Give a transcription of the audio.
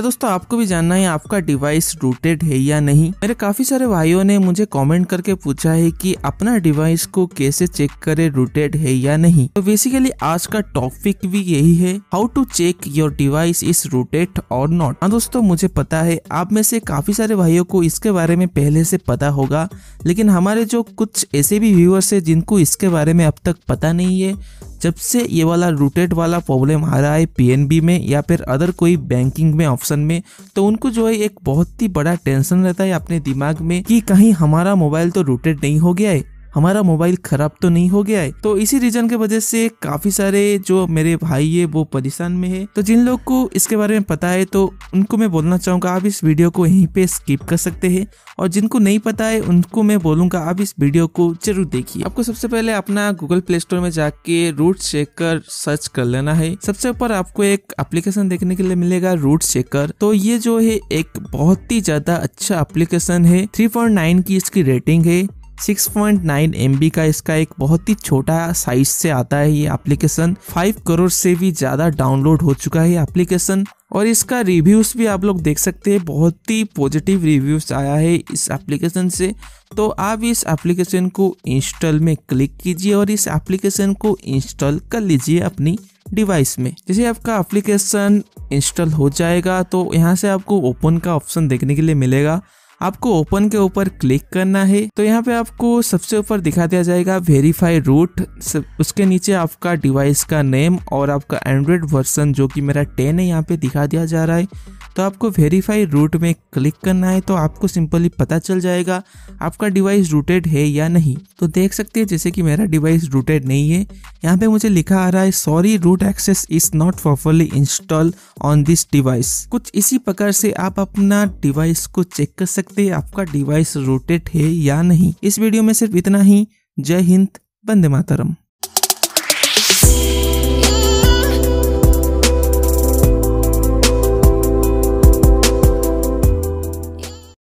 या दोस्तों आपको भी जानना है आपका डिवाइस रूटेड है या नहीं मेरे काफी सारे भाइयों ने मुझे कमेंट करके पूछा है कि अपना डिवाइस को कैसे चेक करे रूटेड है या नहीं तो बेसिकली आज का टॉपिक भी यही है how to check your device is rooted और नॉट हाँ दोस्तों मुझे पता है आप में से काफी सारे भाइयों को इसके बारे में पहले से पता होगा लेकिन हमारे जो कुछ ऐसे भी व्यूअर्स है जिनको इसके बारे में अब तक पता नहीं है जब से ये वाला रूटेड वाला प्रॉब्लम आ रहा है पीएनबी में या फिर अदर कोई बैंकिंग में ऑप्शन में तो उनको जो है एक बहुत ही बड़ा टेंशन रहता है अपने दिमाग में कि कहीं हमारा मोबाइल तो रूटेड नहीं हो गया है हमारा मोबाइल खराब तो नहीं हो गया है तो इसी रीजन के वजह से काफी सारे जो मेरे भाई है वो परेशान में है तो जिन लोग को इसके बारे में पता है तो उनको मैं बोलना चाहूंगा आप इस वीडियो को यहीं पे स्किप कर सकते हैं और जिनको नहीं पता है उनको मैं बोलूंगा आप इस वीडियो को जरूर देखिए आपको सबसे पहले अपना गूगल प्ले स्टोर में जाके रूट चेकर सर्च कर लेना है सबसे ऊपर आपको एक एप्लीकेशन देखने के लिए मिलेगा रूट चेकर तो ये जो है एक बहुत ही ज्यादा अच्छा एप्लीकेशन है थ्री की इसकी रेटिंग है सिक्स पॉइंट एम बी का इसका एक बहुत ही छोटा साइज से आता है ये एप्लीकेशन फाइव करोड़ से भी ज़्यादा डाउनलोड हो चुका है ये एप्लीकेशन और इसका रिव्यूज़ भी आप लोग देख सकते हैं बहुत ही पॉजिटिव रिव्यूज़ आया है इस एप्लीकेशन से तो आप इस एप्लीकेशन को इंस्टॉल में क्लिक कीजिए और इस एप्लीकेशन को इंस्टॉल कर लीजिए अपनी डिवाइस में जैसे आपका एप्लीकेशन इंस्टॉल हो जाएगा तो यहाँ से आपको ओपन का ऑप्शन देखने के लिए मिलेगा आपको ओपन के ऊपर क्लिक करना है तो यहाँ पे आपको सबसे ऊपर दिखा दिया जाएगा वेरीफाई रूट उसके नीचे आपका डिवाइस का नेम और आपका एंड्रॉयड वर्सन जो कि मेरा टेन है यहाँ पे दिखा दिया जा रहा है तो आपको वेरीफाई रूट में क्लिक करना है तो आपको सिंपली पता चल जाएगा आपका डिवाइस रूटेड है या नहीं तो देख सकते हैं जैसे कि मेरा डिवाइस रूटेड नहीं है यहाँ पे मुझे लिखा आ रहा है sorry root access is not properly install on this device कुछ इसी प्रकार से आप अपना डिवाइस को चेक कर सकते सकते आपका डिवाइस रोटेट है या नहीं इस वीडियो में सिर्फ इतना ही जय हिंद वंदे मातरम